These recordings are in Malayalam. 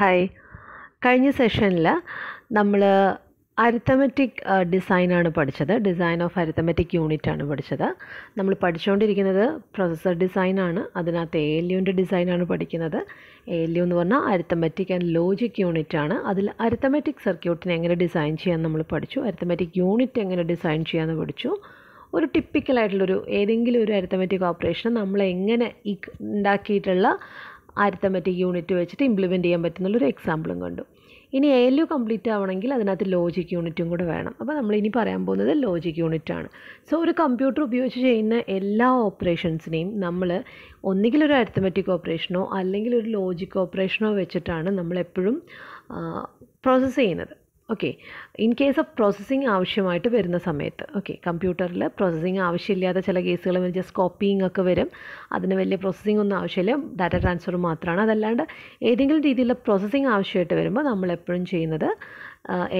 ഹായ് കഴിഞ്ഞ സെഷനിൽ നമ്മൾ അരിത്തമെറ്റിക് ആണ് പഠിച്ചത് ഡിസൈൻ ഓഫ് അരിത്തമെറ്റിക് യൂണിറ്റ് ആണ് പഠിച്ചത് നമ്മൾ പഠിച്ചുകൊണ്ടിരിക്കുന്നത് ഡിസൈൻ ഡിസൈനാണ് അതിനകത്ത് എ എൽ ഡിസൈൻ ഡിസൈനാണ് പഠിക്കുന്നത് എ എൽ യു എന്ന് പറഞ്ഞാൽ അരിത്തമെറ്റിക് ആൻഡ് ലോജിക് യൂണിറ്റ് ആണ് അതിൽ അരിത്തമെറ്റിക് സർക്യൂട്ടിനെ എങ്ങനെ ഡിസൈൻ ചെയ്യാമെന്ന് നമ്മൾ പഠിച്ചു അരിത്തമെറ്റിക് യൂണിറ്റ് എങ്ങനെ ഡിസൈൻ ചെയ്യാമെന്ന് പഠിച്ചു ഒരു ടിപ്പിക്കലായിട്ടുള്ളൊരു ഏതെങ്കിലും ഒരു അരിത്തമെറ്റിക് ഓപ്പറേഷൻ നമ്മൾ എങ്ങനെ ഈ ഉണ്ടാക്കിയിട്ടുള്ള അരിത്തമെറ്റിക് യൂണിറ്റ് വെച്ചിട്ട് ഇംപ്ലിമെൻറ്റ് ചെയ്യാൻ പറ്റുന്നുള്ളൊരു എക്സാമ്പിളും കണ്ടു ഇനി എ എൽ യു കംപ്ലീറ്റ് ആവണമെങ്കിൽ അതിനകത്ത് ലോജിക് യൂണിറ്റും കൂടെ വേണം അപ്പോൾ നമ്മൾ ഇനി പറയാൻ പോകുന്നത് ലോജിക് യൂണിറ്റ് ആണ് സോ ഒരു കമ്പ്യൂട്ടർ ഉപയോഗിച്ച് ചെയ്യുന്ന എല്ലാ ഓപ്പറേഷൻസിനെയും നമ്മൾ ഒന്നുകിൽ ഒരു അരിത്തമെറ്റിക് ഓപ്പറേഷനോ അല്ലെങ്കിൽ ഒരു ലോജിക് ഓപ്പറേഷനോ വെച്ചിട്ടാണ് നമ്മൾ എപ്പോഴും പ്രോസസ്സ് ചെയ്യുന്നത് okay in case of processing ആവശ്യമായിട്ട് വരുന്ന സമയത്ത് ഓക്കെ കമ്പ്യൂട്ടറിൽ പ്രോസസ്സിങ് ആവശ്യമില്ലാത്ത ചില കേസുകൾ വരും ജസ്റ്റ് കോപ്പിയിങ് ഒക്കെ വരും അതിന് വലിയ പ്രോസസ്സിംഗ് ഒന്നും ആവശ്യമില്ല ഡാറ്റ ട്രാൻസ്ഫർ മാത്രമാണ് അതല്ലാണ്ട് ഏതെങ്കിലും രീതിയിലുള്ള പ്രോസസ്സിങ് ആവശ്യമായിട്ട് വരുമ്പോൾ നമ്മൾ എപ്പോഴും ചെയ്യുന്നത്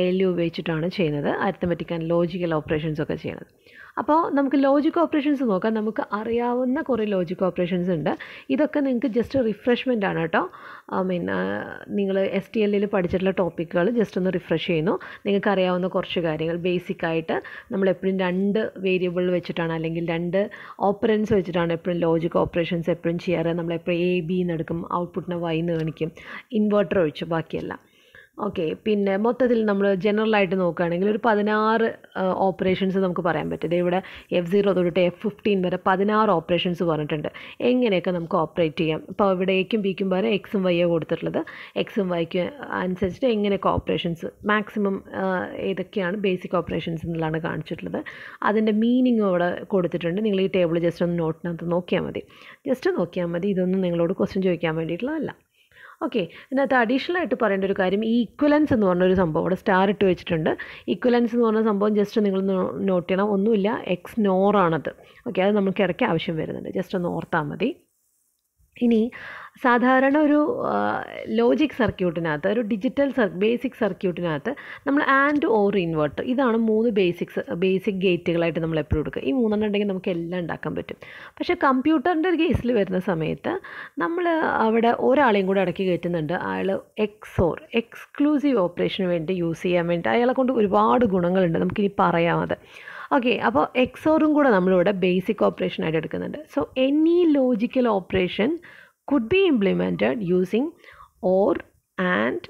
എൽ ഉപയോഗിച്ചിട്ടാണ് ചെയ്യുന്നത് അരിത്തമെറ്റിക് ആൻഡ് ലോജിക്കൽ ഓപ്പറേഷൻസ് ഒക്കെ ചെയ്യുന്നത് അപ്പോൾ നമുക്ക് ലോജിക് ഓപ്പറേഷൻസ് നോക്കാം നമുക്ക് അറിയാവുന്ന കുറേ ലോജിക് ഓപ്പറേഷൻസ് ഉണ്ട് ഇതൊക്കെ നിങ്ങൾക്ക് ജസ്റ്റ് റിഫ്രഷ്മെൻ്റ് ആണ് കേട്ടോ ഐ മീൻ നിങ്ങൾ എസ് ടി എല്ലിൽ പഠിച്ചിട്ടുള്ള ടോപ്പിക്കുകൾ ജസ്റ്റ് ഒന്ന് റിഫ്രഷ് ചെയ്യുന്നു നിങ്ങൾക്ക് അറിയാവുന്ന കുറച്ച് കാര്യങ്ങൾ ബേസിക് ആയിട്ട് നമ്മൾ എപ്പോഴും രണ്ട് വേരിയബിൾ വെച്ചിട്ടാണ് അല്ലെങ്കിൽ രണ്ട് ഓപ്പറൻസ് വെച്ചിട്ടാണ് എപ്പോഴും ലോജിക് ഓപ്പറേഷൻസ് എപ്പോഴും ചെയ്യാറ് നമ്മളെപ്പോഴും എ ബി എന്നെടുക്കും ഔട്ട്പുട്ടിനെ വൈ എന്ന് കാണിക്കും ഇൻവേർട്ടർ ഒഴിച്ച് ബാക്കിയെല്ലാം ഓക്കെ പിന്നെ മൊത്തത്തിൽ നമ്മൾ ജനറൽ ആയിട്ട് നോക്കുകയാണെങ്കിൽ ഒരു പതിനാറ് ഓപ്പറേഷൻസ് നമുക്ക് പറയാൻ പറ്റും ഇവിടെ എഫ് സീറോ തൊട്ടിട്ട് എഫ് ഫിഫ്റ്റീൻ വരെ പതിനാറ് ഓപ്പറേഷൻസ് പറഞ്ഞിട്ടുണ്ട് എങ്ങനെയൊക്കെ നമുക്ക് ഓപ്പറേറ്റ് ചെയ്യാം ഇപ്പോൾ ഇവിടെ എക്കും ബിക്കും പകരം എക്സും വൈയോ കൊടുത്തിട്ടുള്ളത് എക്സും വൈക്ക് അനുസരിച്ചിട്ട് എങ്ങനെയൊക്കെ ഓപ്പറേഷൻസ് മാക്സിമം ഏതൊക്കെയാണ് ബേസിക് ഓപ്പറേഷൻസ് എന്നുള്ളതാണ് കാണിച്ചിട്ടുള്ളത് അതിൻ്റെ മീനിങ് അവിടെ കൊടുത്തിട്ടുണ്ട് നിങ്ങൾ ഈ ടേബിൾ ജസ്റ്റ് ഒന്ന് നോട്ടിനകത്ത് നോക്കിയാൽ മതി ജസ്റ്റ് നോക്കിയാൽ മതി ഇതൊന്നും നിങ്ങളോട് ക്വസ്റ്റ്യൻ ചോദിക്കാൻ വേണ്ടിയിട്ടുള്ളതല്ല ഓക്കെ ഇതിനകത്ത് അഡീഷണൽ ആയിട്ട് പറയേണ്ട ഒരു കാര്യം ഈ ഇക്വലൻസ് എന്ന് പറഞ്ഞൊരു സംഭവം അവിടെ സ്റ്റാർ ഇട്ട് വെച്ചിട്ടുണ്ട് ഇക്വലൻസ് എന്ന് പറഞ്ഞ സംഭവം ജസ്റ്റ് നിങ്ങൾ നോട്ട് ചെയ്യണം ഒന്നുമില്ല എക്സ് നോറാണത് ഓക്കെ അത് നമുക്ക് ഇടയ്ക്ക് ആവശ്യം വരുന്നുണ്ട് ജസ്റ്റ് ഒന്ന് ഓർത്താൽ മതി ഇനി സാധാരണ ഒരു ലോജിക് സർക്യൂട്ടിനകത്ത് ഒരു ഡിജിറ്റൽ സർ ബേസിക് സർക്യൂട്ടിനകത്ത് നമ്മൾ ആൻഡ് ഓർ ഇൻവെർട്ടർ ഇതാണ് മൂന്ന് ബേസിക്സ് ബേസിക് ഗേറ്റുകളായിട്ട് നമ്മൾ എപ്പോഴും എടുക്കുക ഈ മൂന്നെണ്ണം ഉണ്ടെങ്കിൽ നമുക്ക് എല്ലാം ഉണ്ടാക്കാൻ പറ്റും പക്ഷേ കമ്പ്യൂട്ടറിൻ്റെ ഒരു കേസിൽ വരുന്ന സമയത്ത് നമ്മൾ അവിടെ ഒരാളെയും കൂടെ ഇടയ്ക്ക് കയറ്റുന്നുണ്ട് അയാൾ എക്സോർ എക്സ്ക്ലൂസീവ് ഓപ്പറേഷന് വേണ്ടി യൂസ് ചെയ്യാൻ വേണ്ടി അയാളെ കൊണ്ട് ഒരുപാട് ഗുണങ്ങളുണ്ട് നമുക്കിനി പറയാമത് ഓക്കെ അപ്പോൾ എക്സോറും കൂടെ നമ്മളിവിടെ ബേസിക് ഓപ്പറേഷൻ ആയിട്ട് എടുക്കുന്നുണ്ട് so any logical operation could be implemented using or and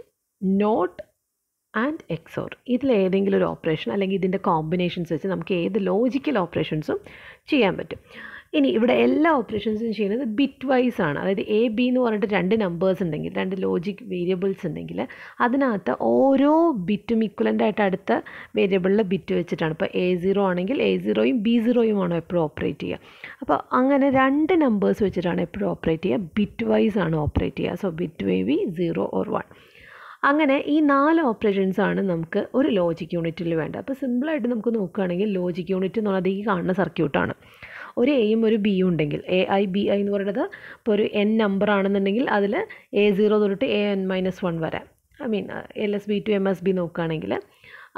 not and XOR ഇതിലേതെങ്കിലും ഒരു ഓപ്പറേഷൻ അല്ലെങ്കിൽ ഇതിൻ്റെ കോമ്പിനേഷൻസ് വെച്ച് നമുക്ക് ഏത് ലോജിക്കൽ ഓപ്പറേഷൻസും ചെയ്യാൻ പറ്റും ഇനി ഇവിടെ എല്ലാ ഓപ്പറേഷൻസും ചെയ്യുന്നത് ബിറ്റ് വൈസ് ആണ് അതായത് എ ബി എന്ന് പറഞ്ഞിട്ട് രണ്ട് നമ്പേഴ്സ് ഉണ്ടെങ്കിൽ രണ്ട് ലോജിക് വേരിയബിൾസ് ഉണ്ടെങ്കിൽ അതിനകത്ത് ഓരോ ബിറ്റും ഇക്വലൻ്റ് ആയിട്ട് അടുത്ത വേരിയബിളിൽ ബിറ്റ് വെച്ചിട്ടാണ് ഇപ്പോൾ എ സീറോ ആണെങ്കിൽ എ സീറോയും ബി സീറോയും ആണോ എപ്പോഴും ഓപ്പറേറ്റ് ചെയ്യുക അപ്പോൾ അങ്ങനെ രണ്ട് നമ്പേഴ്സ് വെച്ചിട്ടാണ് എപ്പോഴും ഓപ്പറേറ്റ് ചെയ്യുക ബിറ്റ് വൈസ് ആണ് ഓപ്പറേറ്റ് ചെയ്യുക so bit way B zero or one അങ്ങനെ ഈ നാല് ഓപ്പറേഷൻസ് ആണ് നമുക്ക് ഒരു ലോജിക് യൂണിറ്റിൽ വേണ്ടത് അപ്പോൾ സിമ്പിളായിട്ട് നമുക്ക് നോക്കുകയാണെങ്കിൽ ലോജിക് യൂണിറ്റ് എന്നുള്ളത് ഈ കാണുന്ന സർക്യൂട്ടാണ് ഒരു എയും ഒരു ബിയും ഉണ്ടെങ്കിൽ എ ഐ ബി ഐ എന്ന് പറയുന്നത് ഇപ്പോൾ ഒരു എൻ നമ്പർ ആണെന്നുണ്ടെങ്കിൽ അതിൽ എ സീറോ തൊട്ട് എ എൻ മൈനസ് വൺ വരെ I mean L S B to M S B നോക്കുകയാണെങ്കിൽ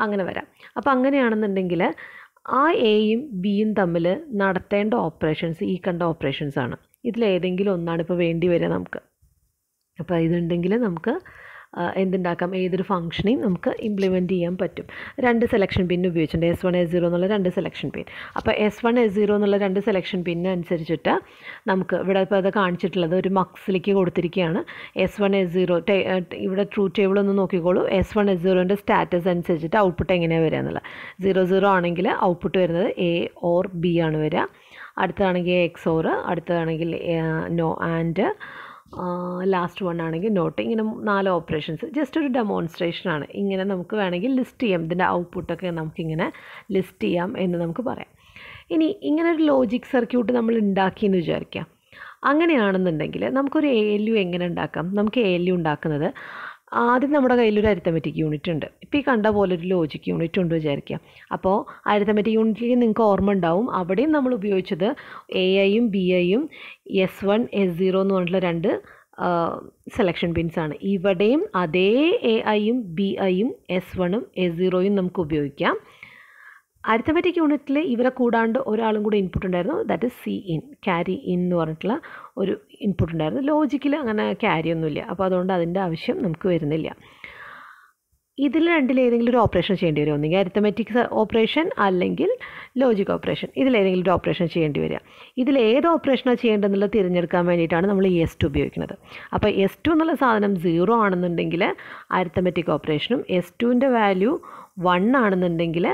അങ്ങനെ വരാം അപ്പോൾ അങ്ങനെയാണെന്നുണ്ടെങ്കിൽ ആ എയും ബിയും തമ്മിൽ നടത്തേണ്ട ഓപ്പറേഷൻസ് ഈ കണ്ട ഓപ്പറേഷൻസ് ആണ് ഇതിലേതെങ്കിലും ഒന്നാണ് ഇപ്പോൾ വേണ്ടി വരിക നമുക്ക് അപ്പോൾ ഇതുണ്ടെങ്കിൽ നമുക്ക് എന്തുണ്ടാക്കാം ഏതൊരു ഫംഗ്ഷനെയും നമുക്ക് ഇംപ്ലിമെൻറ്റ് ചെയ്യാൻ പറ്റും രണ്ട് സെലക്ഷൻ പിൻ ഉപയോഗിച്ചിട്ടുണ്ട് എസ് വൺ എസ് സീറോ എന്നുള്ള രണ്ട് സെലക്ഷൻ പിൻ അപ്പോൾ എസ് വൺ എസ് സീറോ എന്നുള്ള രണ്ട് സെലക്ഷൻ പിൻ അനുസരിച്ചിട്ട് നമുക്ക് ഇവിടെ ഇപ്പോൾ അത് കാണിച്ചിട്ടുള്ളത് ഒരു മക്സിലേക്ക് കൊടുത്തിരിക്കുകയാണ് എസ് വൺ എസ് സീറോ ഇവിടെ ട്രൂ ടേബിൾ ഒന്ന് നോക്കിക്കോളൂ എസ് വൺ എസ് സീറോൻ്റെ സ്റ്റാറ്റസ് അനുസരിച്ചിട്ട് ഔട്ട്പുട്ട് എങ്ങനെയാണ് വരിക എന്നുള്ളത് സീറോ സീറോ ആണെങ്കിൽ ഔട്ട്പുട്ട് വരുന്നത് എ ഓർ ബി ആണ് വരിക അടുത്തതാണെങ്കിൽ എക്സ് ഓർ അടുത്തതാണെങ്കിൽ നോ ആൻഡ് ലാസ്റ്റ് വൺ ആണെങ്കിൽ നോട്ട് ഇങ്ങനെ നാല് ഓപ്പറേഷൻസ് ജസ്റ്റ് ഒരു ഡെമോൺസ്ട്രേഷനാണ് ഇങ്ങനെ നമുക്ക് വേണമെങ്കിൽ ലിസ്റ്റ് ചെയ്യാം ഇതിൻ്റെ ഔട്ട്പുട്ടൊക്കെ നമുക്കിങ്ങനെ ലിസ്റ്റ് ചെയ്യാം എന്ന് നമുക്ക് പറയാം ഇനി ഇങ്ങനെ ഒരു ലോജിക് സർക്യൂട്ട് നമ്മൾ ഉണ്ടാക്കി എന്ന് വിചാരിക്കാം അങ്ങനെയാണെന്നുണ്ടെങ്കിൽ നമുക്കൊരു എ എൽ യു എങ്ങനെ ഉണ്ടാക്കാം നമുക്ക് എ എൽ യു ഉണ്ടാക്കുന്നത് ആദ്യം നമ്മുടെ കയ്യിൽ ഒരു അരിത്തമെറ്റിക് യൂണിറ്റ് ഉണ്ട് ഇപ്പോൾ ഈ കണ്ട പോലെ ഒരു ലോജിക് യൂണിറ്റ് ഉണ്ട് വിചാരിക്കുക അപ്പോൾ അരിത്തമെറ്റിക് യൂണിറ്റിലേക്ക് നിങ്ങൾക്ക് ഓർമ്മ ഉണ്ടാവും അവിടെയും നമ്മൾ ഉപയോഗിച്ചത് എ ഐയും ബി ഐയും എസ് വൺ എസ് സീറോ എന്ന് പറഞ്ഞിട്ടുള്ള രണ്ട് സെലക്ഷൻ പിൻസ് ആണ് ഇവിടെയും അതേ എ ഐയും ബി ഐയും എസ് വണ്ണും എസ് സീറോയും നമുക്ക് ഉപയോഗിക്കാം അരിത്തമാറ്റിക് യൂണിറ്റിൽ ഇവരെ കൂടാണ്ട് ഒരാളും കൂടെ ഇൻപുട്ട് ഉണ്ടായിരുന്നു that is C in carry in എന്ന് പറഞ്ഞിട്ടുള്ള ഒരു ഇൻപുട്ട് ഉണ്ടായിരുന്നു ലോജിക്കിൽ അങ്ങനെ ക്യാരി ഒന്നുമില്ല അപ്പോൾ അതുകൊണ്ട് അതിൻ്റെ ആവശ്യം നമുക്ക് വരുന്നില്ല ഇതിൽ രണ്ടിലേതെങ്കിലും ഏതെങ്കിലും ഒരു ഓപ്പറേഷൻ ചെയ്യേണ്ടി വരും ഒന്നുകിൽ അരിത്തമെറ്റിക് ഓപ്പറേഷൻ അല്ലെങ്കിൽ ലോജിക് ഓപ്പറേഷൻ ഇതിലേതെങ്കിലും ഒരു ഓപ്പറേഷൻ ചെയ്യേണ്ടി വരിക ഇതിൽ ഏത് ഓപ്പറേഷനാണ് ചെയ്യേണ്ടതെന്നുള്ളത് തിരഞ്ഞെടുക്കാൻ വേണ്ടിയിട്ടാണ് നമ്മൾ എസ് ടു ഉപയോഗിക്കുന്നത് അപ്പോൾ എസ് ടു എന്നുള്ള സാധനം സീറോ ആണെന്നുണ്ടെങ്കിൽ അരിത്തമെറ്റിക് ഓപ്പറേഷനും എസ് ടുവിൻ്റെ വാല്യൂ വൺ ആണെന്നുണ്ടെങ്കിൽ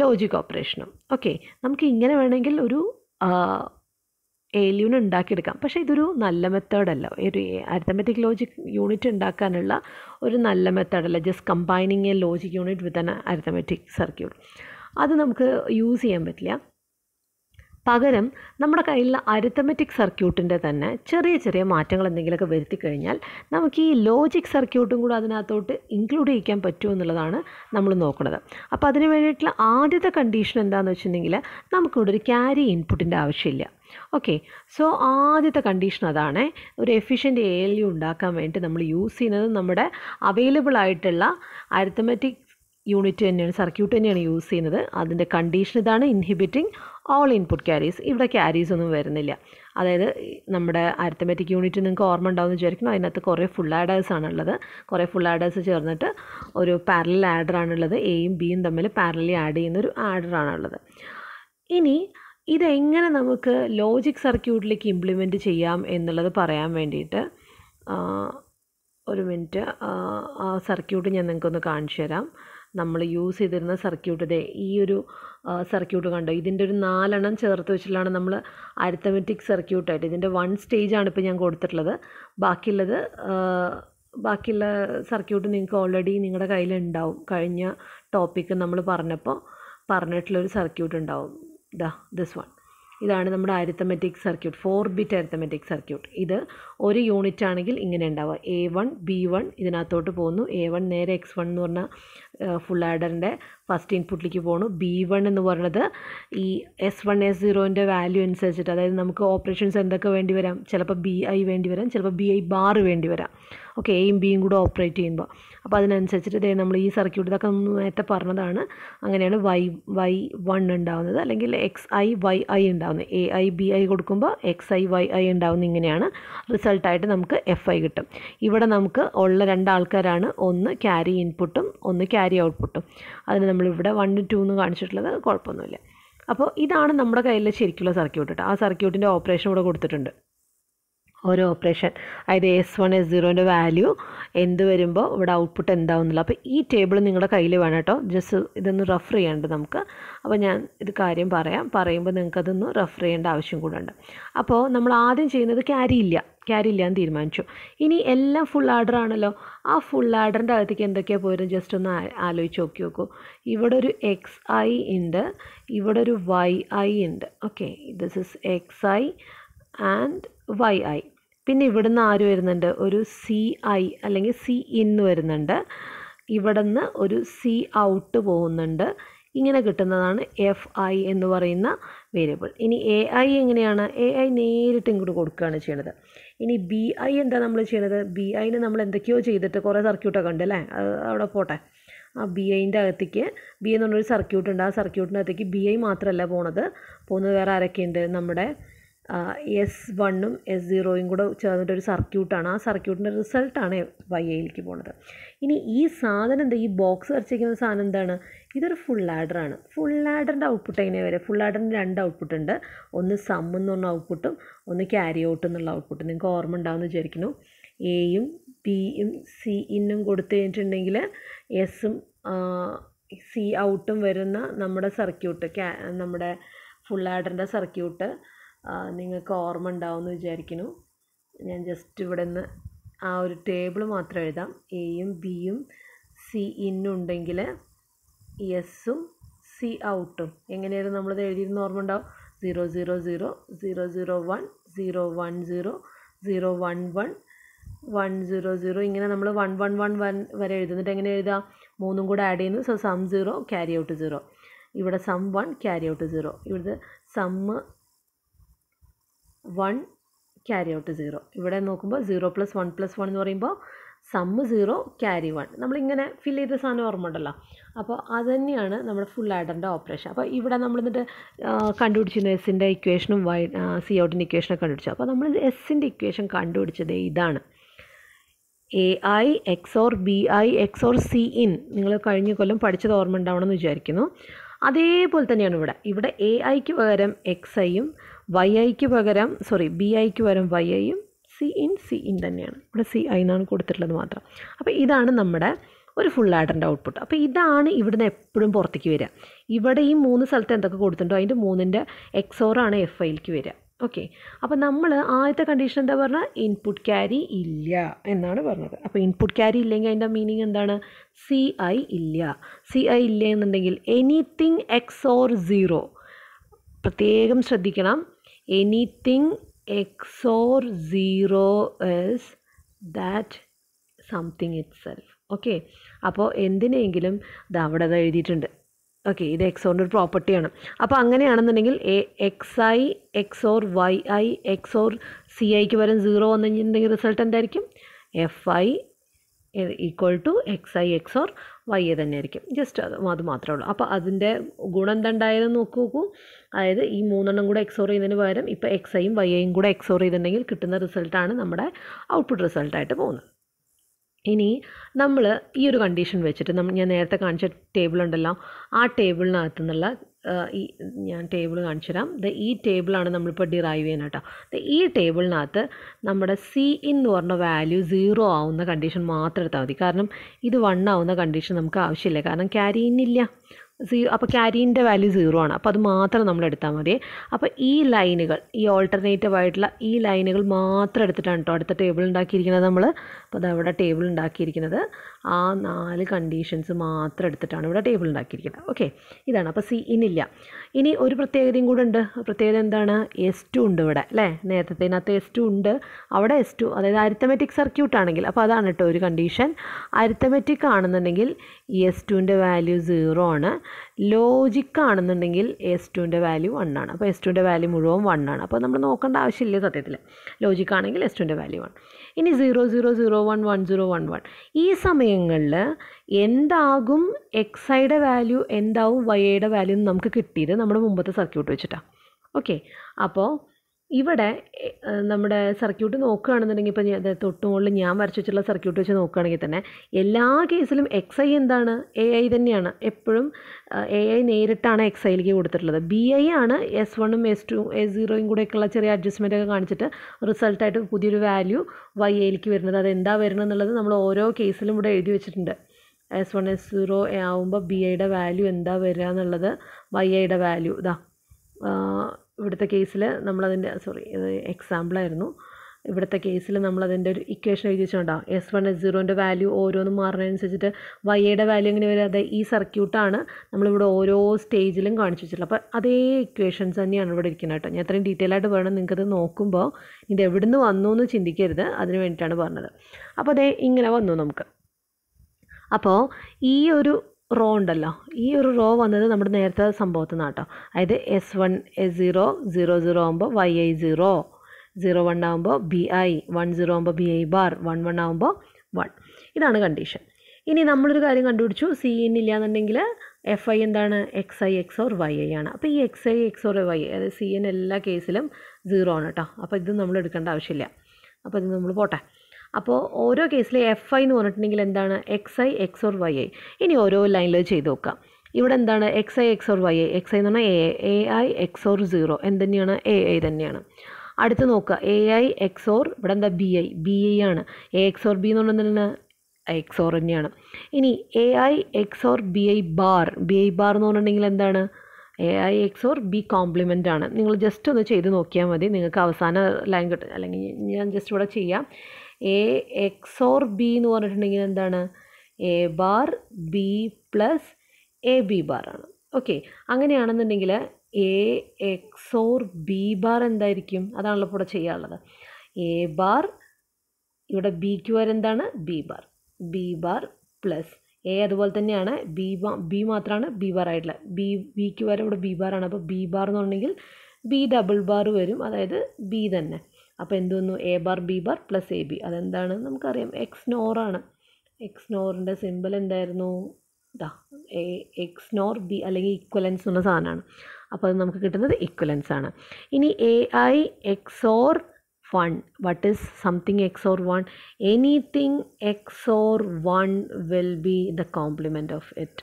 ലോജിക് ഓപ്പറേഷനും ഓക്കെ നമുക്ക് ഇങ്ങനെ വേണമെങ്കിൽ ഒരു ഏലിയൂൺ ഉണ്ടാക്കിയെടുക്കാം പക്ഷേ ഇതൊരു നല്ല മെത്തേഡല്ല ഒരു അരിത്തമെറ്റിക് ലോജിക് യൂണിറ്റ് ഉണ്ടാക്കാനുള്ള ഒരു നല്ല മെത്തേഡല്ല just combining a logic unit with an arithmetic circuit അത് നമുക്ക് യൂസ് ചെയ്യാൻ പറ്റില്ല പകരം നമ്മുടെ കയ്യിലുള്ള അരിത്തമെറ്റിക് സർക്യൂട്ടിൻ്റെ തന്നെ ചെറിയ ചെറിയ മാറ്റങ്ങൾ എന്തെങ്കിലുമൊക്കെ വരുത്തി കഴിഞ്ഞാൽ നമുക്ക് ഈ ലോജിക് സർക്യൂട്ടും കൂടെ അതിനകത്തോട്ട് ഇൻക്ലൂഡ് ചെയ്യിക്കാൻ പറ്റുമോ എന്നുള്ളതാണ് നമ്മൾ നോക്കുന്നത് അപ്പോൾ അതിന് വേണ്ടിയിട്ടുള്ള ആദ്യത്തെ കണ്ടീഷൻ എന്താണെന്ന് വെച്ചിട്ടുണ്ടെങ്കിൽ നമുക്കിവിടെ ഒരു ക്യാരി ഇൻപുട്ടിൻ്റെ ആവശ്യമില്ല ഓക്കെ സോ ആദ്യത്തെ കണ്ടീഷൻ അതാണ് ഒരു എഫിഷ്യൻ്റ് എ എൽ യു ഉണ്ടാക്കാൻ വേണ്ടി നമ്മൾ യൂസ് ചെയ്യുന്നത് നമ്മുടെ അവൈലബിൾ ആയിട്ടുള്ള അരിത്തമെറ്റിക് യൂണിറ്റ് തന്നെയാണ് സർക്യൂട്ട് തന്നെയാണ് യൂസ് ചെയ്യുന്നത് അതിൻ്റെ കണ്ടീഷൻ ഇതാണ് ഇൻഹിബിറ്റിംഗ് ഓൾ ഇൻപുട്ട് ക്യാരീസ് ഇവിടെ ക്യാരീസ് ഒന്നും വരുന്നില്ല അതായത് നമ്മുടെ അരിത്തമെറ്റിക് യൂണിറ്റ് നിങ്ങൾക്ക് ഓർമ്മ ഉണ്ടാവുമെന്ന് വിചാരിക്കുന്നു അതിനകത്ത് കുറേ ഫുൾ ആഡേഴ്സ് ആണുള്ളത് കുറേ ഫുൾ ആഡേഴ്സ് ചേർന്നിട്ട് ഒരു പാരലൽ ആഡറാണുള്ളത് എയും ബിയും തമ്മിൽ പാരലി ആഡ് ചെയ്യുന്ന ഒരു ആഡറാണുള്ളത് ഇനി ഇതെങ്ങനെ നമുക്ക് ലോജിക് സർക്യൂട്ടിലേക്ക് ഇംപ്ലിമെൻറ്റ് ചെയ്യാം എന്നുള്ളത് പറയാൻ വേണ്ടിയിട്ട് ഒരു മിനിറ്റ് ആ സർക്യൂട്ട് ഞാൻ നിങ്ങൾക്കൊന്ന് കാണിച്ചു തരാം നമ്മൾ യൂസ് ചെയ്തിരുന്ന സർക്യൂട്ടിൻ്റെ ഈ ഒരു സർക്യൂട്ട് കണ്ടോ ഇതിൻ്റെ ഒരു നാലെണ്ണം ചേർത്ത് വെച്ചിട്ടാണ് നമ്മൾ അരിത്തമെറ്റിക് സർക്യൂട്ടായിട്ട് ഇതിൻ്റെ വൺ സ്റ്റേജ് ആണ് ഇപ്പോൾ ഞാൻ കൊടുത്തിട്ടുള്ളത് ബാക്കിയുള്ളത് ബാക്കിയുള്ള സർക്യൂട്ട് നിങ്ങൾക്ക് ഓൾറെഡി നിങ്ങളുടെ കയ്യിലുണ്ടാവും കഴിഞ്ഞ ടോപ്പിക്ക് നമ്മൾ പറഞ്ഞപ്പോൾ പറഞ്ഞിട്ടുള്ളൊരു സർക്യൂട്ട് ഉണ്ടാവും ദാ ദിസ് വൺ ഇതാണ് നമ്മുടെ arithmetic circuit four bit arithmetic circuit ഇത് ഒരു യൂണിറ്റ് ആണെങ്കിൽ ഇങ്ങനെ ഉണ്ടാവുക എ വൺ ബി വൺ ഇതിനകത്തോട്ട് പോകുന്നു എ വൺ നേരെ എക്സ് വൺ എന്ന് പറഞ്ഞ ഫുൾ ആഡറിൻ്റെ ഫസ്റ്റ് ഇൻപുട്ടിലേക്ക് പോകണു ബി വൺ എന്ന് പറയുന്നത് ഈ എസ് വൺ എസ് സീറോൻ്റെ വാല്യൂ അനുസരിച്ചിട്ട് അതായത് നമുക്ക് ഓപ്പറേഷൻസ് എന്തൊക്കെ വേണ്ടി വരാം ചിലപ്പോൾ ബി ഐ വേണ്ടി വരാം ചിലപ്പോൾ ബി ഐ ബാർ വേണ്ടി വരാം ഓക്കെ എയും ബിയും കൂടെ ഓപ്പറേറ്റ് ചെയ്യുമ്പോൾ അപ്പോൾ അതിനനുസരിച്ചിട്ട് ഇതേ നമ്മൾ ഈ സർക്യൂട്ട് ഇതൊക്കെ നേരത്തെ പറഞ്ഞതാണ് അങ്ങനെയാണ് വൈ വൈ വൺ ഉണ്ടാവുന്നത് അല്ലെങ്കിൽ എക്സ് ഐ വൈ ഐ ഉണ്ടാവുന്നത് എ ഐ ബി ഐ കൊടുക്കുമ്പോൾ എക്സ് ഐ വൈ ഐ ഉണ്ടാവുന്ന ഇങ്ങനെയാണ് റിസൾട്ടായിട്ട് നമുക്ക് എഫ് ഐ കിട്ടും ഇവിടെ നമുക്ക് ഉള്ള രണ്ട് ആൾക്കാരാണ് ഒന്ന് ക്യാരി ഇൻപുട്ടും ഒന്ന് ക്യാരി ഔട്ട്പുട്ടും അതിന് നമ്മളിവിടെ വൺ ടു എന്ന് കാണിച്ചിട്ടുള്ളത് കുഴപ്പമൊന്നുമില്ല അപ്പോൾ ഇതാണ് നമ്മുടെ കയ്യിലെ ശരിക്കുള്ള സർക്യൂട്ട് കേട്ടോ ആ സർക്യൂട്ടിൻ്റെ ഓപ്പറേഷൻ ഇവിടെ കൊടുത്തിട്ടുണ്ട് ഓരോ ഓപ്പറേഷൻ അതായത് എസ് വൺ എസ് സീറോൻ്റെ വാല്യൂ എന്ത് വരുമ്പോൾ ഇവിടെ ഔട്ട്പുട്ട് എന്താവുന്നില്ല അപ്പോൾ ഈ ടേബിൾ നിങ്ങളുടെ കയ്യിൽ വേണം കേട്ടോ ജസ്റ്റ് ഇതൊന്ന് റെഫർ ചെയ്യേണ്ടത് നമുക്ക് അപ്പോൾ ഞാൻ ഇത് കാര്യം പറയാം പറയുമ്പോൾ നിങ്ങൾക്കതൊന്ന് റെഫർ ചെയ്യേണ്ട ആവശ്യം കൂടെ ഉണ്ട് അപ്പോൾ നമ്മൾ ആദ്യം ചെയ്യുന്നത് ക്യാരി ഇല്ല ക്യാരി ഇല്ലാന്ന് തീരുമാനിച്ചു ഇനി എല്ലാം ഫുൾ ആർഡർ ആണല്ലോ ആ ഫുൾ ആർഡറിൻ്റെ അകത്തേക്ക് എന്തൊക്കെയാണ് പോയത് ജസ്റ്റ് ഒന്ന് ആലോചിച്ച് നോക്കി നോക്കൂ ഇവിടെ ഒരു എക്സ് ഐ ഉണ്ട് ഇവിടെ ഒരു വൈ ഐ ഉണ്ട് okay this is X I and Y I പിന്നെ ഇവിടുന്ന് ആര് വരുന്നുണ്ട് ഒരു സി ഐ അല്ലെങ്കിൽ സി ഇൻ വരുന്നുണ്ട് ഇവിടുന്ന് ഒരു സി ഔട്ട് പോകുന്നുണ്ട് ഇങ്ങനെ കിട്ടുന്നതാണ് എഫ് ഐ എന്ന് പറയുന്ന വേരിയബിൾ ഇനി എ ഐ എങ്ങനെയാണ് എ ഐ നേരിട്ട് ഇങ്ങോട്ട് കൊടുക്കുകയാണ് ചെയ്യണത് ഇനി ബി ഐ എന്താ നമ്മൾ ചെയ്യണത് ബി ഐന് നമ്മൾ എന്തൊക്കെയോ ചെയ്തിട്ട് കുറേ സർക്യൂട്ടൊക്കെ ഉണ്ട് അല്ലേ അവിടെ പോട്ടെ ആ ബി ഐൻ്റെ അകത്തേക്ക് ബി എന്ന് പറഞ്ഞൊരു സർക്യൂട്ട് ഉണ്ട് ആ സർക്യൂട്ടിൻ്റെ അകത്തേക്ക് ബി ഐ മാത്രമല്ല പോണത് പോകുന്നത് വേറെ ആരൊക്കെയുണ്ട് നമ്മുടെ എസ് വണ്ണും എസ് സീറോയും കൂടെ ചേർന്നിട്ടൊരു സർക്യൂട്ടാണ് ആ സർക്യൂട്ടിൻ്റെ റിസൾട്ടാണ് വൈ എയിലേക്ക് പോണത് ഇനി ഈ സാധനം എന്താ ഈ ബോക്സ് വരച്ചിരിക്കുന്ന സാധനം എന്താണ് ഇതൊരു ഫുൾ ആഡറാണ് ഫുൾ ആഡറിൻ്റെ ഔട്ട്പുട്ട് എങ്ങനെ വരെ ഫുൾ ആഡറിൻ്റെ രണ്ട് ഔട്ട്പുട്ട് ഉണ്ട് ഒന്ന് സം എന്ന് പറഞ്ഞ ഔട്ട്പുട്ടും ഒന്ന് ക്യാരി ഔട്ട് എന്നുള്ള ഔട്ട്പുട്ട് നിങ്ങൾക്ക് ഓർമ്മ ഉണ്ടാകുമെന്ന് വിചാരിക്കുന്നു എയും യും സി ഇന്നും കൊടുത്തു കഴിഞ്ഞിട്ടുണ്ടെങ്കിൽ എസും സി ഔട്ടും വരുന്ന നമ്മുടെ സർക്യൂട്ട് നമ്മുടെ ഫുൾ ആഡറിൻ്റെ സർക്യൂട്ട് നിങ്ങൾക്ക് ഓർമ്മ ഉണ്ടാവുമെന്ന് വിചാരിക്കുന്നു ഞാൻ ജസ്റ്റ് ഇവിടെ നിന്ന് ആ ഒരു ടേബിൾ മാത്രം എഴുതാം എയും ബിയും സി ഇന്നുണ്ടെങ്കിൽ എസും സി ഔട്ടും എങ്ങനെയായിരുന്നു നമ്മളത് എഴുതിയിരുന്ന ഓർമ്മ ഉണ്ടാവും zero zero zero zero zero one zero one zero zero one one one zero zero ഇങ്ങനെ നമ്മൾ വൺ വൺ വൺ വൺ വരെ എഴുതുന്നിട്ട് എങ്ങനെ എഴുതാം മൂന്നും കൂടെ ആഡ് ചെയ്യുന്നു so sum zero carry out zero ഇവിടെ sum one carry out zero ഇവിടുത്തെ sum one carry out zero ഇവിടെ നോക്കുമ്പോൾ zero plus one plus one എന്ന് പറയുമ്പോൾ സമ്മ് സീറോ ക്യാരി വൺ നമ്മളിങ്ങനെ ഫിൽ ചെയ്ത സാധനം ഓർമ്മ ഉണ്ടല്ലോ അപ്പോൾ അതുതന്നെയാണ് നമ്മുടെ ഫുൾ ആഡറിൻ്റെ ഓപ്പറേഷൻ അപ്പോൾ ഇവിടെ നമ്മൾ എന്നിട്ട് കണ്ടുപിടിച്ചിരുന്നു എസിൻ്റെ ഇക്വേഷനും വൈ സി ഔട്ടിൻ്റെ ഇക്വേഷനൊക്കെ കണ്ടുപിടിച്ചു അപ്പോൾ നമ്മൾ എസിൻ്റെ ഇക്വേഷൻ കണ്ടുപിടിച്ചത് ഇതാണ് A I XOR B I XOR C in നിങ്ങൾ കഴിഞ്ഞ കൊല്ലം പഠിച്ചത് ഓർമ്മ ഉണ്ടാവണമെന്ന് വിചാരിക്കുന്നു അതേപോലെ തന്നെയാണ് ഇവിടെ ഇവിടെ എ ഐക്ക് പകരം എക്സ് ഐയും വൈ ഐക്ക് പകരം സോറി ബി ഐക്ക് പകരം വൈ ഐയും സി ഇൻ സി ഇൻ തന്നെയാണ് ഇവിടെ സി ഐ എന്നാണ് കൊടുത്തിട്ടുള്ളത് മാത്രം അപ്പോൾ ഇതാണ് നമ്മുടെ ഒരു ഫുൾ ആഡറിൻ്റെ ഔട്ട്പുട്ട് അപ്പോൾ ഇതാണ് ഇവിടുന്ന് എപ്പോഴും പുറത്തേക്ക് വരിക ഇവിടെ ഈ മൂന്ന് സ്ഥലത്ത് എന്തൊക്കെ കൊടുത്തിട്ടുണ്ടോ അതിൻ്റെ മൂന്നിൻ്റെ എക്സോറാണ് എഫ് ഐയിലേക്ക് വരിക ഓക്കെ അപ്പോൾ നമ്മൾ ആദ്യത്തെ കണ്ടീഷൻ എന്താ പറഞ്ഞാൽ ഇൻപുട്ട് ക്യാരി ഇല്ല എന്നാണ് പറഞ്ഞത് അപ്പോൾ ഇൻപുട്ട് ക്യാരി ഇല്ലെങ്കിൽ അതിൻ്റെ മീനിങ് എന്താണ് സി ഐ ഇല്ല സി ഐ ഇല്ല എന്നുണ്ടെങ്കിൽ എനിത്തിങ് എക്സ് ഓർ സീറോ പ്രത്യേകം ശ്രദ്ധിക്കണം anything XOR zero is that something itself okay അപ്പോൾ എന്തിനെങ്കിലും ഇത് അവിടെ എഴുതിയിട്ടുണ്ട് ഓക്കെ ഇത് എക്സോറിൻ്റെ ഒരു പ്രോപ്പർട്ടിയാണ് അപ്പോൾ അങ്ങനെയാണെന്നുണ്ടെങ്കിൽ A X I XOR Y I XOR C ഐക്ക് പകരം സീറോ വന്നു കഴിഞ്ഞിട്ടുണ്ടെങ്കിൽ റിസൾട്ട് എന്തായിരിക്കും F I equal to X I XOR Y A തന്നെ ആയിരിക്കും ജസ്റ്റ് അത് അത് മാത്രമേ ഉള്ളൂ അപ്പോൾ അതിൻ്റെ ഗുണം എന്തുണ്ടായതെന്ന് നോക്കൂ അതായത് ഈ മൂന്നെണ്ണം കൂടെ എക്സോർ ചെയ്യുന്നതിന് പകരം ഇപ്പോൾ എക്സ് ഐയും വൈ ഐയും കൂടെ എക്സോർ ചെയ്തിട്ടുണ്ടെങ്കിൽ കിട്ടുന്ന റിസൾട്ടാണ് നമ്മുടെ ഔട്ട്പുട്ട് റിസൾട്ടായിട്ട് പോകുന്നത് ഇനി നമ്മൾ ഈ ഒരു കണ്ടീഷൻ വെച്ചിട്ട് നമ്മൾ ഞാൻ നേരത്തെ കാണിച്ച ടേബിൾ ഉണ്ടല്ലോ ആ ടേബിളിനകത്തു നിന്നുള്ള ഈ ഞാൻ ടേബിൾ കാണിച്ചു തരാം ദ ഈ ടേബിളാണ് നമ്മളിപ്പോൾ ഡിറൈവ് ചെയ്യുന്നത് കേട്ടോ ദ ഈ ടേബിളിനകത്ത് നമ്മുടെ സി എന്ന് പറഞ്ഞ വാല്യൂ സീറോ ആവുന്ന കണ്ടീഷൻ മാത്രം എടുത്താൽ മതി കാരണം ഇത് വൺ ആവുന്ന കണ്ടീഷൻ നമുക്ക് ആവശ്യമില്ല കാരണം ക്യാരി ഇന്നില്ല സീറോ അപ്പോൾ ക്യാരീൻ്റെ വാല്യൂ സീറോ ആണ് അപ്പോൾ അത് മാത്രം നമ്മൾ എടുത്താൽ മതി അപ്പോൾ ഈ ലൈനുകൾ ഈ ഓൾട്ടർനേറ്റീവ് ആയിട്ടുള്ള ഈ ലൈനുകൾ മാത്രം എടുത്തിട്ടാണ് കേട്ടോ അടുത്ത ടേബിൾ ഉണ്ടാക്കിയിരിക്കുന്നത് നമ്മൾ അപ്പോൾ അത് അവിടെ ടേബിൾ ഉണ്ടാക്കിയിരിക്കുന്നത് ആ നാല് കണ്ടീഷൻസ് മാത്രം എടുത്തിട്ടാണ് ഇവിടെ ടേബിൾ ഉണ്ടാക്കിയിരിക്കുന്നത് ഓക്കെ ഇതാണ് അപ്പോൾ സി ഇനില്ല ഇനി ഒരു പ്രത്യേകതയും കൂടെ ഉണ്ട് പ്രത്യേകത എന്താണ് എസ് ടു ഉണ്ട് ഇവിടെ അല്ലേ നേരത്തേനകത്ത് എസ് ടു ഉണ്ട് അവിടെ എസ് ടു അതായത് അരിത്തമെറ്റിക് സർക്യൂട്ട് ആണെങ്കിൽ അപ്പോൾ അതാണ് കേട്ടോ ഒരു കണ്ടീഷൻ അരിത്തമെറ്റിക് ആണെന്നുണ്ടെങ്കിൽ എസ് ടുവിൻ്റെ വാല്യൂ സീറോ ആണ് ലോജിക്ക് ആണെന്നുണ്ടെങ്കിൽ എസ് ടുവിൻ്റെ വാല്യൂ വൺ ആണ് അപ്പോൾ എസ് ടുവിൻ്റെ വാല്യൂ മുഴുവൻ വൺ ആണ് അപ്പോൾ നമ്മൾ നോക്കേണ്ട ആവശ്യമില്ല സത്യത്തിൽ ലോജിക്കാണെങ്കിൽ എസ് ടുവിൻ്റെ വാല്യൂ വൺ ഇനി zero zero zero one one zero one one ഈ സമയങ്ങളിൽ എന്താകും എക്സൈയുടെ വാല്യൂ എന്താവും വൈയുടെ വാല്യൂ നമുക്ക് കിട്ടിയത് നമ്മുടെ മുമ്പത്തെ സർക്യൂട്ട് വെച്ചിട്ടാണ് ഓക്കെ അപ്പോൾ ഇവിടെ നമ്മുടെ സർക്യൂട്ട് നോക്കുകയാണെന്നുണ്ടെങ്കിൽ ഇപ്പം ഞാൻ തൊട്ട് മുകളിൽ ഞാൻ വരച്ചു സർക്യൂട്ട് വെച്ച് നോക്കുകയാണെങ്കിൽ തന്നെ എല്ലാ കേസിലും എക്സ് ഐ എന്താണ് എ ഐ തന്നെയാണ് എപ്പോഴും എ ഐ നേരിട്ടാണ് എക്സ് ഐയിലേക്ക് കൊടുത്തിട്ടുള്ളത് ബി ഐ ആണ് എസ് വണ്ണും എസ് ടു എസ് സീറോയും കൂടെയൊക്കെയുള്ള ചെറിയ അഡ്ജസ്റ്റ്മെൻ്റ് ഒക്കെ കാണിച്ചിട്ട് റിസൾട്ടായിട്ട് പുതിയൊരു വാല്യൂ വൈ ഐയിലേക്ക് വരുന്നത് അത് എന്താ വരുന്നത് എന്നുള്ളത് നമ്മൾ ഓരോ കേസിലും ഇവിടെ എഴുതി വെച്ചിട്ടുണ്ട് എസ് വൺ എസ് സീറോ ആവുമ്പോൾ ബി ഐയുടെ വാല്യൂ എന്താ വരിക എന്നുള്ളത് വൈ ഐയുടെ വാല്യൂ ഇതാ ഇവിടുത്തെ കേസിൽ നമ്മളതിൻ്റെ സോറി ഇത് എക്സാമ്പിളായിരുന്നു ഇവിടുത്തെ കേസിൽ നമ്മളതിൻ്റെ ഒരു ഇക്വേഷൻ എഴുതി വെച്ചുകൊണ്ടാവും എസ് വൺ എസ് സീറോൻ്റെ വാല്യൂ ഓരോന്നും മാറുന്നതനുസരിച്ചിട്ട് വൈയുടെ വാല്യൂ എങ്ങനെ വരിക അതെ ഈ സർക്യൂട്ടാണ് നമ്മളിവിടെ ഓരോ സ്റ്റേജിലും കാണിച്ചു വെച്ചിട്ടുള്ളത് അപ്പോൾ അതേ ഇക്വേഷൻസ് തന്നെയാണ് ഇവിടെ ഇരിക്കുന്നത് കേട്ടോ ഞാൻ അത്രയും ഡീറ്റെയിൽ ആയിട്ട് വേണം നിങ്ങൾക്കത് നോക്കുമ്പോൾ ഇത് നിന്ന് വന്നു എന്ന് ചിന്തിക്കരുത് അതിന് വേണ്ടിയിട്ടാണ് പറഞ്ഞത് അപ്പോൾ അതേ ഇങ്ങനെ വന്നു നമുക്ക് അപ്പോൾ ഈ ഒരു റോ ഉണ്ടല്ലോ ഈ ഒരു റോ വന്നത് നമ്മുടെ നേരത്തെ സംഭവത്തിൽ നിന്നാട്ടോ അതായത് S one S zero zero zero ആകുമ്പോൾ Y I zero zero one ആകുമ്പോൾ ബി ഐ വൺ സീറോ ആകുമ്പോൾ B I bar one one ആകുമ്പോൾ വൺ ഇതാണ് കണ്ടീഷൻ ഇനി നമ്മളൊരു കാര്യം കണ്ടുപിടിച്ചു സി ഇൻ ഇല്ല എന്നുണ്ടെങ്കിൽ എഫ് ഐ എന്താണ് X I XOR Y I ആണ് അപ്പോൾ ഈ X I XOR Y അതായത് സി എൻ എല്ലാ കേസിലും സീറോ ആണ് കേട്ടോ അപ്പോൾ ഇത് നമ്മൾ എടുക്കേണ്ട ആവശ്യമില്ല അപ്പോൾ ഇത് നമ്മൾ പോട്ടെ അപ്പോൾ ഓരോ കേസിലെ എഫ് ഐ എന്ന് പറഞ്ഞിട്ടുണ്ടെങ്കിൽ എന്താണ് X I XOR Y I ഇനി ഓരോ ലൈനിൽ ചെയ്ത് നോക്കാം ഇവിടെ എന്താണ് X I XOR Y I X I എന്ന് പറഞ്ഞാൽ A A I XOR zero തന്നെയാണ് എ ഐ തന്നെയാണ് അടുത്ത് നോക്കുക എ ഐ എക്സ് ഓർ ഇവിടെ എന്താ ബി ഐ ബി ഐ ആണ് എ എക്സ് ഓർ ബി എന്ന് പറഞ്ഞാൽ എന്താണ് എക്സ് ഓർ തന്നെയാണ് ഇനി A I XOR B I bar B I bar എന്ന് പറഞ്ഞിട്ടുണ്ടെങ്കിൽ എന്താണ് A I XOR B complement ആണ് നിങ്ങൾ ജസ്റ്റ് ഒന്ന് ചെയ്ത് നോക്കിയാൽ മതി നിങ്ങൾക്ക് അവസാന ലൈൻ കിട്ടും അല്ലെങ്കിൽ ഞാൻ ജസ്റ്റ് ഇവിടെ ചെയ്യാം എ എക്സ് ഓർ ബി എന്ന് പറഞ്ഞിട്ടുണ്ടെങ്കിൽ എന്താണ് A bar B plus A B ആണ് ഓക്കെ അങ്ങനെയാണെന്നുണ്ടെങ്കിൽ A XOR B bar എന്തായിരിക്കും അതാണല്ലോ ഇവിടെ ചെയ്യാനുള്ളത് എ ബാർ ഇവിടെ ബിക്ക് വരെ എന്താണ് B bar B bar plus A അതുപോലെ തന്നെയാണ് ബി ബാ ബി മാത്രമാണ് ബി ബാർ ആയിട്ടുള്ളത് ബി ബിക്ക് വരെ ഇവിടെ ബി ആണ് അപ്പോൾ ബി ബാർ എന്ന് പറഞ്ഞെങ്കിൽ ബി ഡബിൾ ബാർ വരും അതായത് ബി തന്നെ അപ്പോൾ എന്ത് വന്നു A bar B bar plus A B അതെന്താണ് നമുക്കറിയാം എക്സ് നോറാണ് എക്സ് നോറിൻ്റെ സിമ്പിൾ എന്തായിരുന്നു ഇതാ എക്സ് നോർ ബി അല്ലെങ്കിൽ ഇക്വലൻസ് എന്ന സാധനമാണ് അപ്പോൾ അത് നമുക്ക് കിട്ടുന്നത് ഇക്വലൻസ് ആണ് ഇനി A I XOR one what is something XOR one anything XOR one will be the complement of it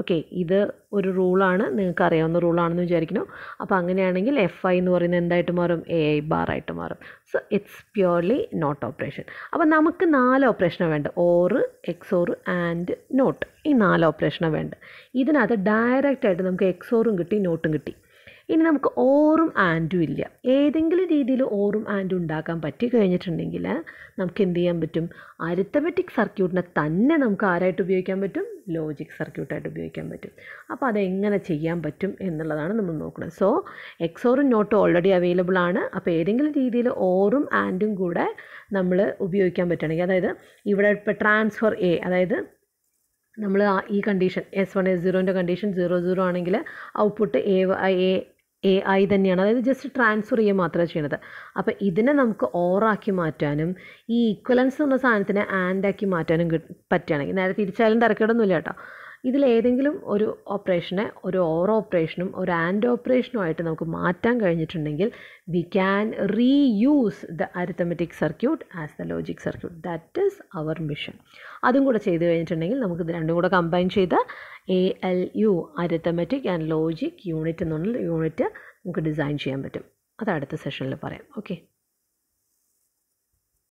okay ഇത് ഒരു റൂളാണ് നിങ്ങൾക്ക് അറിയാവുന്ന റൂളാണെന്ന് വിചാരിക്കുന്നു അപ്പോൾ അങ്ങനെയാണെങ്കിൽ എഫ് ഐ എന്ന് പറയുന്നത് എന്തായിട്ട് മാറും എ ഐ ആയിട്ട് മാറും so it's purely not operation അപ്പോൾ നമുക്ക് നാല് ഓപ്പറേഷനാണ് വേണ്ടത് ഓറ് എക്സോർ ആൻഡ് നോട്ട് ഈ നാല് ഓപ്പറേഷനാണ് വേണ്ട ഇതിനകത്ത് ഡയറക്റ്റായിട്ട് നമുക്ക് എക്സോറും കിട്ടി നോട്ടും കിട്ടി ഇനി നമുക്ക് ഓറും ആൻഡും ഇല്ല ഏതെങ്കിലും രീതിയിൽ ഓറും ആൻഡും ഉണ്ടാക്കാൻ പറ്റി കഴിഞ്ഞിട്ടുണ്ടെങ്കിൽ നമുക്ക് എന്ത് ചെയ്യാൻ പറ്റും അരിത്തമെറ്റിക് സർക്യൂട്ടിനെ തന്നെ നമുക്ക് ആരായിട്ട് ഉപയോഗിക്കാൻ പറ്റും ലോജിക് സർക്യൂട്ടായിട്ട് ഉപയോഗിക്കാൻ പറ്റും അപ്പോൾ അതെങ്ങനെ ചെയ്യാൻ പറ്റും എന്നുള്ളതാണ് നമ്മൾ നോക്കുന്നത് സോ എക്സോറും നോട്ടും ഓൾറെഡി അവൈലബിൾ ആണ് അപ്പോൾ ഏതെങ്കിലും രീതിയിൽ ഓറും ആൻഡും കൂടെ നമ്മൾ ഉപയോഗിക്കാൻ പറ്റുകയാണെങ്കിൽ അതായത് ഇവിടെ ഇപ്പോൾ ട്രാൻസ്ഫർ എ അതായത് നമ്മൾ ഈ കണ്ടീഷൻ എസ് വൺ എസ് സീറോൻ്റെ കണ്ടീഷൻ സീറോ സീറോ ആണെങ്കിൽ output A A A I തന്നെയാണ് അതായത് ജസ്റ്റ് ട്രാൻസ്ഫർ ചെയ്യുക മാത്രമേ ചെയ്യണത് അപ്പോൾ ഇതിനെ നമുക്ക് ഓറാക്കി മാറ്റാനും ഈ ഈക്വലൻസ് എന്ന സാധനത്തിനെ ആൻഡാക്കി മാറ്റാനും പറ്റുകയാണെങ്കിൽ നേരെ തിരിച്ചായാലും തിരക്കേടൊന്നുമില്ല കേട്ടോ ഇതിലേതെങ്കിലും ഒരു ഓപ്പറേഷനെ ഒരു ഓർ ഓപ്പറേഷനും ഒരു ആൻഡ് ഓപ്പറേഷനുമായിട്ട് നമുക്ക് മാറ്റാൻ കഴിഞ്ഞിട്ടുണ്ടെങ്കിൽ we can reuse the arithmetic circuit as the logic circuit that is our mission അതും കൂടെ ചെയ്ത് കഴിഞ്ഞിട്ടുണ്ടെങ്കിൽ നമുക്ക് ഇത് രണ്ടും കൂടെ കമ്പൈൻ ചെയ്ത് A L U arithmetic and logic unit എന്നുള്ള യൂണിറ്റ് നമുക്ക് ഡിസൈൻ ചെയ്യാൻ പറ്റും അത് അടുത്ത സെഷനിൽ പറയാം ഓക്കെ